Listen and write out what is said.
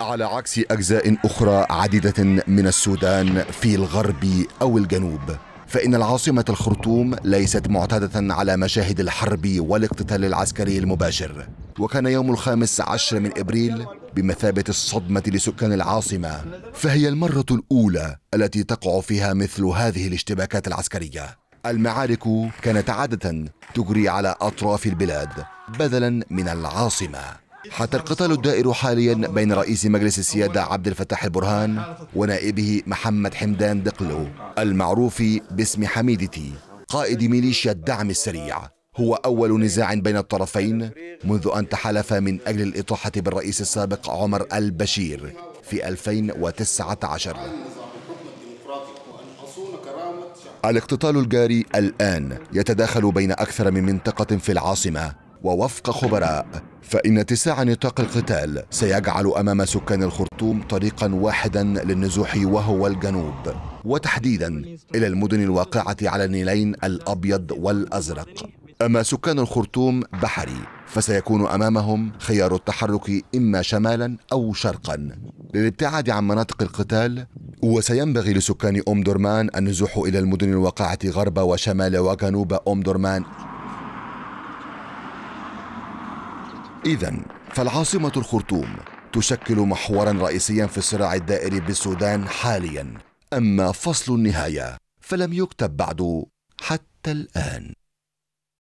على عكس أجزاء أخرى عديدة من السودان في الغرب أو الجنوب فإن العاصمة الخرطوم ليست معتادة على مشاهد الحرب والاقتتال العسكري المباشر وكان يوم الخامس عشر من إبريل بمثابة الصدمة لسكان العاصمة فهي المرة الأولى التي تقع فيها مثل هذه الاشتباكات العسكرية المعارك كانت عادة تجري على أطراف البلاد بدلا من العاصمة حتى القتال الدائر حاليا بين رئيس مجلس السيادة عبد الفتاح البرهان ونائبه محمد حمدان دقلو المعروف باسم حميدتي قائد ميليشيا الدعم السريع هو أول نزاع بين الطرفين منذ أن تحالف من أجل الإطاحة بالرئيس السابق عمر البشير في 2019 الاقتتال الجاري الآن يتداخل بين أكثر من منطقة في العاصمة ووفق خبراء فإن اتساع نطاق القتال سيجعل أمام سكان الخرطوم طريقا واحدا للنزوح وهو الجنوب وتحديدا إلى المدن الواقعة على النيلين الأبيض والأزرق أما سكان الخرطوم بحري فسيكون أمامهم خيار التحرك إما شمالا أو شرقا للابتعاد عن مناطق القتال وسينبغي لسكان أم درمان النزوح إلى المدن الواقعة غرب وشمال وجنوب أم درمان إذا فالعاصمة الخرطوم تشكل محورا رئيسيا في الصراع الدائري بالسودان حاليا أما فصل النهاية فلم يكتب بعد حتى الآن